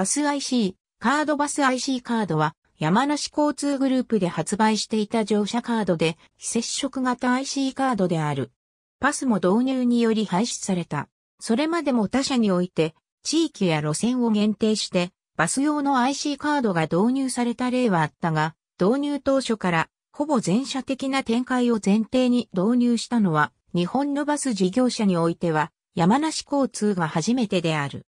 バス IC、カードバス IC カードは、山梨交通グループで発売していた乗車カードで、非接触型 IC カードである。パスも導入により廃止された。それまでも他社において、地域や路線を限定して、バス用の IC カードが導入された例はあったが、導入当初から、ほぼ全社的な展開を前提に導入したのは、日本のバス事業者においては、山梨交通が初めてである。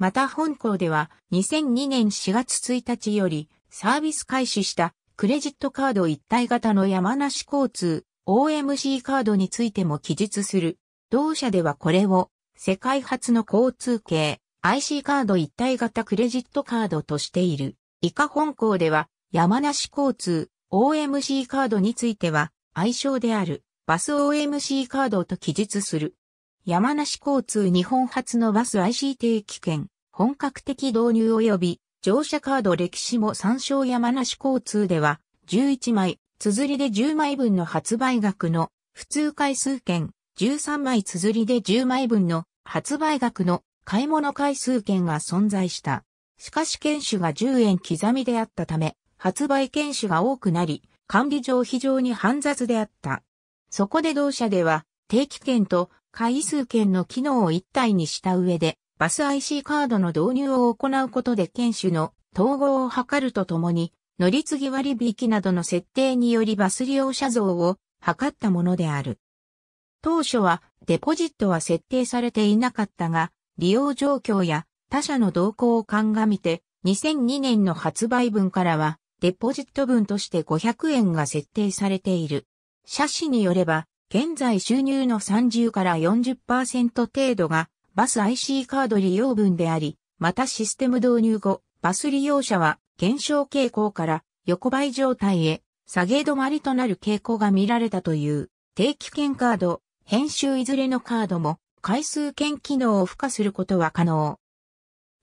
また本校では2002年4月1日よりサービス開始したクレジットカード一体型の山梨交通 OMC カードについても記述する。同社ではこれを世界初の交通系 IC カード一体型クレジットカードとしている。以下本校では山梨交通 OMC カードについては愛称であるバス OMC カードと記述する。山梨交通日本初のバス IC 定期券、本格的導入及び乗車カード歴史も参照山梨交通では11枚、綴りで10枚分の発売額の普通回数券、13枚綴りで10枚分の発売額の買い物回数券が存在した。しかし券種が10円刻みであったため、発売券種が多くなり、管理上非常に煩雑であった。そこで同社では、定期券と回数券の機能を一体にした上で、バス IC カードの導入を行うことで券種の統合を図るとともに、乗り継ぎ割引などの設定によりバス利用者像を図ったものである。当初はデポジットは設定されていなかったが、利用状況や他社の動向を鑑みて、2002年の発売分からは、デポジット分として500円が設定されている。写真によれば、現在収入の30から40%程度がバス IC カード利用分であり、またシステム導入後、バス利用者は減少傾向から横ばい状態へ下げ止まりとなる傾向が見られたという定期券カード、編集いずれのカードも回数券機能を付加することは可能。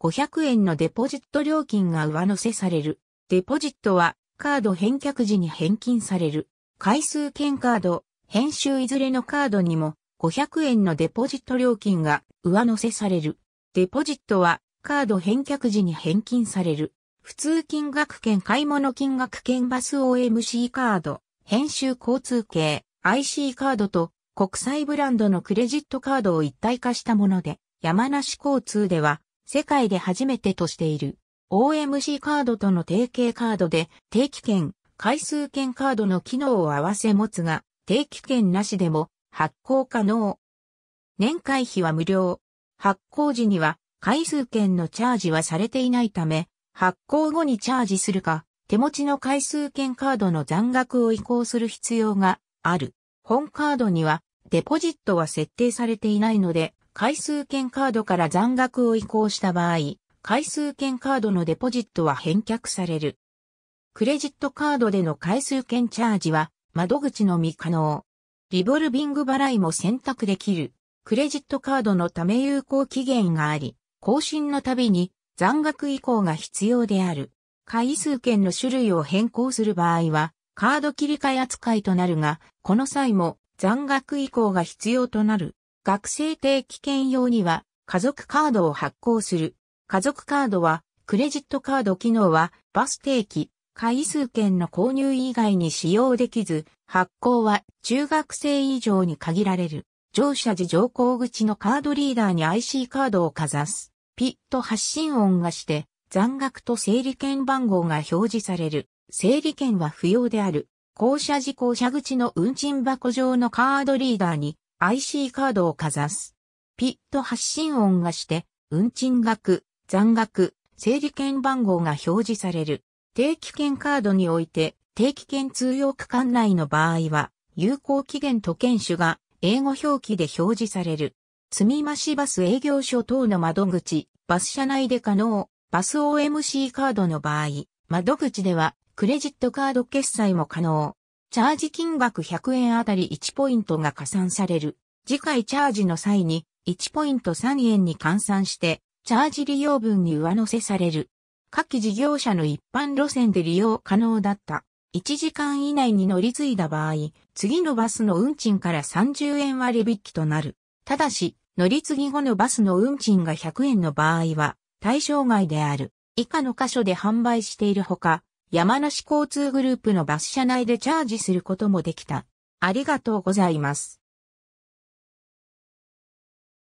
500円のデポジット料金が上乗せされる。デポジットはカード返却時に返金される。回数券カード、編集いずれのカードにも500円のデポジット料金が上乗せされる。デポジットはカード返却時に返金される。普通金額券買い物金額券バス OMC カード、編集交通系 IC カードと国際ブランドのクレジットカードを一体化したもので、山梨交通では世界で初めてとしている。OMC カードとの提携カードで定期券、回数券カードの機能を合わせ持つが、定期券なしでも発行可能。年会費は無料。発行時には回数券のチャージはされていないため、発行後にチャージするか、手持ちの回数券カードの残額を移行する必要がある。本カードにはデポジットは設定されていないので、回数券カードから残額を移行した場合、回数券カードのデポジットは返却される。クレジットカードでの回数券チャージは窓口のみ可能。リボルビング払いも選択できる。クレジットカードのため有効期限があり、更新のたびに残額移行が必要である。回数券の種類を変更する場合は、カード切り替え扱いとなるが、この際も残額移行が必要となる。学生定期券用には、家族カードを発行する。家族カードは、クレジットカード機能は、バス定期、回数券の購入以外に使用できず、発行は中学生以上に限られる。乗車時乗降口のカードリーダーに IC カードをかざす。ピッと発信音がして、残額と整理券番号が表示される。整理券は不要である。降車時降車口の運賃箱上のカードリーダーに IC カードをかざす。ピッと発信音がして、運賃額、残額、整理券番号が表示される。定期券カードにおいて、定期券通用区間内の場合は、有効期限と券種が英語表記で表示される。積み増しバス営業所等の窓口、バス車内で可能、バス OMC カードの場合、窓口ではクレジットカード決済も可能。チャージ金額100円あたり1ポイントが加算される。次回チャージの際に1ポイント3円に換算して、チャージ利用分に上乗せされる。下記事業者の一般路線で利用可能だった。1時間以内に乗り継いだ場合、次のバスの運賃から30円割引となる。ただし、乗り継ぎ後のバスの運賃が100円の場合は対象外である。以下の箇所で販売しているほか、山梨交通グループのバス車内でチャージすることもできた。ありがとうございます。